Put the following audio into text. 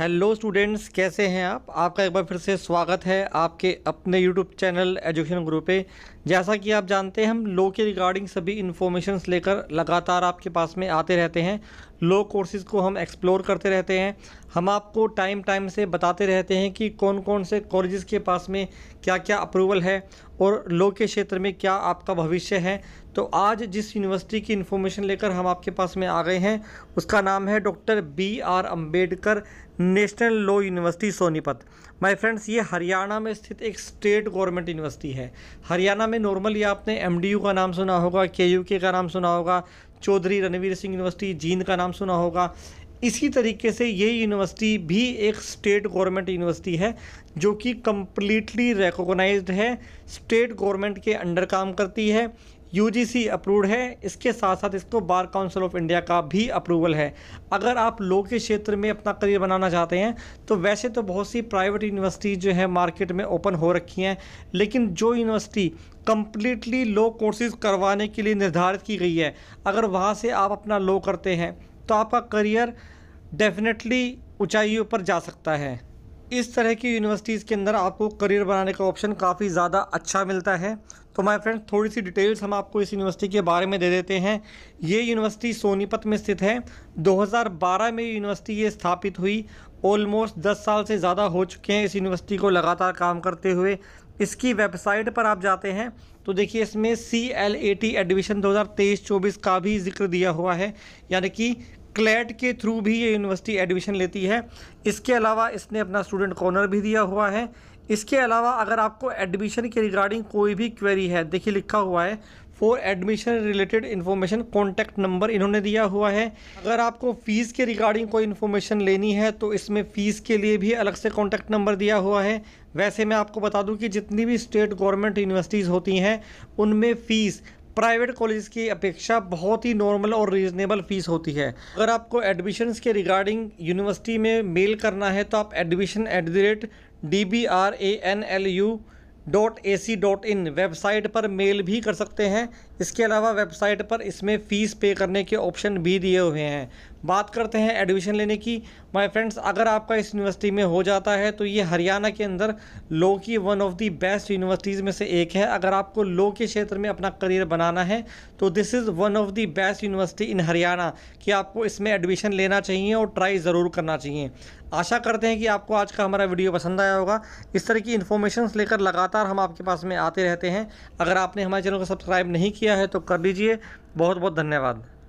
hello students कैसे हैं आप आपका एक बार फिर से स्वागत है आपके अपने यूट्यूब चैनल एजुकेशन ग्रुप पे जैसा कि आप जानते हैं हम लो के रिगार्डिंग सभी इन्फॉर्मेशन लेकर लगातार आपके पास में आते रहते हैं लो कोर्सेज़ को हम एक्सप्लोर करते रहते हैं हम आपको टाइम टाइम से बताते रहते हैं कि कौन कौन से कॉलेज़ के पास में क्या क्या अप्रूवल है और लो के क्षेत्र में क्या आपका भविष्य है तो आज जिस यूनिवर्सिटी की इन्फॉर्मेशन लेकर हम आपके पास में आ गए हैं उसका नाम है doctor B R Ambedkar national law university Sonipat my friends ये हरियाणा में स्थित एक स्टेट गवर्नमेंट यूनिवर्सिटी है हरियाणा में नॉर्मली आपने एमडीयू का नाम सुना होगा के का नाम सुना होगा चौधरी रणवीर सिंह यूनिवर्सिटी जींद का नाम सुना होगा इसी तरीके से ये यूनिवर्सिटी भी एक स्टेट गवर्नमेंट यूनिवर्सिटी है जो कि कम्प्लीटली रिकोगनाइज्ड है स्टेट गवर्नमेंट के अंडर काम करती है यूजीसी अप्रूव्ड है इसके साथ साथ इसको बार काउंसिल ऑफ इंडिया का भी अप्रूवल है अगर आप लो के क्षेत्र में अपना करियर बनाना चाहते हैं तो वैसे तो बहुत सी प्राइवेट यूनिवर्सिटी जो है मार्केट में ओपन हो रखी हैं लेकिन जो यूनिवर्सिटी कम्प्लीटली लो कोर्सेज करवाने के लिए निर्धारित की गई है अगर वहाँ से आप अपना लो करते हैं तो आपका करियर डेफिनेटली ऊँचाइयों पर जा सकता है इस तरह की यूनिवर्सिटीज़ के अंदर आपको करियर बनाने का ऑप्शन काफ़ी ज़्यादा अच्छा मिलता है तो माय फ्रेंड थोड़ी सी डिटेल्स हम आपको इस यूनिवर्सिटी के बारे में दे देते हैं ये यूनिवर्सिटी सोनीपत में स्थित है 2012 में यूनिवर्सिटी ये स्थापित हुई ऑलमोस्ट 10 साल से ज़्यादा हो चुके हैं इस यूनिवर्सिटी को लगातार काम करते हुए इसकी वेबसाइट पर आप जाते हैं तो देखिए इसमें C L A T admission दो हज़ार का भी जिक्र दिया हुआ है यानी कि क्लैट के थ्रू भी ये यूनिवर्सिटी एडमिशन लेती है इसके अलावा इसने अपना स्टूडेंट कॉर्नर भी दिया हुआ है इसके अलावा अगर आपको एडमिशन के रिगार्डिंग कोई भी क्वेरी है देखिए लिखा हुआ है for admission related information contact number इन्होंने दिया हुआ है अगर आपको फ़ीस के रिगार्डिंग कोई इन्फॉर्मेशन लेनी है तो इसमें फ़ीस के लिए भी अलग से कॉन्टैक्ट नंबर दिया हुआ है वैसे मैं आपको बता दूं कि जितनी भी स्टेट गवर्नमेंट यूनिवर्सिटीज़ होती हैं उनमें फ़ीस प्राइवेट कॉलेज की अपेक्षा बहुत ही नॉर्मल और रीजनेबल फ़ीस होती है अगर आपको एडमिशन्स के रिगार्डिंग यूनिवर्सिटी में मेल करना है तो आप admission at the rate D B R A N L U dot A C dot in website पर मेल भी कर सकते हैं इसके अलावा वेबसाइट पर इसमें फ़ीस पे करने के ऑप्शन भी दिए हुए हैं बात करते हैं एडमिशन लेने की माय फ्रेंड्स अगर आपका इस यूनिवर्सिटी में हो जाता है तो ये हरियाणा के अंदर लो की one of the best universities में से एक है अगर आपको लो के क्षेत्र में अपना करियर बनाना है तो this is one of the best university in Haryana कि आपको इसमें एडमिशन लेना चाहिए और ट्राई ज़रूर करना चाहिए आशा करते हैं कि आपको आज का हमारा वीडियो पसंद आया होगा इस तरह की इन्फॉर्मेशन लेकर लगातार हम आपके पास में आते रहते हैं अगर आपने हमारे चैनल को सब्सक्राइब नहीं किया किया है तो कर लीजिए बहुत बहुत धन्यवाद